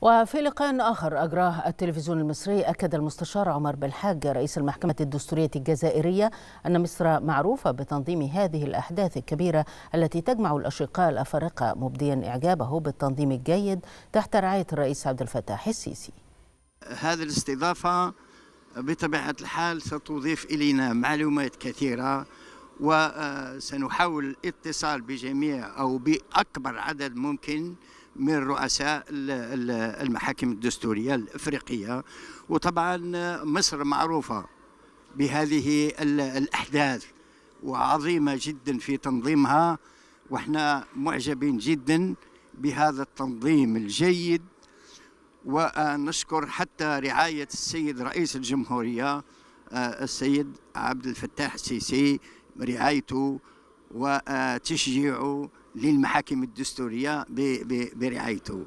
وفي لقاء آخر أجراه التلفزيون المصري أكد المستشار عمر بالحاج رئيس المحكمة الدستورية الجزائرية أن مصر معروفة بتنظيم هذه الأحداث الكبيرة التي تجمع الأشقاء الأفارقة مبديا إعجابه بالتنظيم الجيد تحت رعاية الرئيس عبد الفتاح السيسي هذه الاستضافة بطبيعة الحال ستضيف إلينا معلومات كثيرة وسنحاول الاتصال بجميع أو بأكبر عدد ممكن من رؤساء المحاكم الدستورية الإفريقية وطبعا مصر معروفة بهذه الأحداث وعظيمة جدا في تنظيمها واحنا معجبين جدا بهذا التنظيم الجيد ونشكر حتى رعاية السيد رئيس الجمهورية آه، السيد عبد الفتاح السيسي رعايته وتشجيعه للمحاكم الدستورية برعايته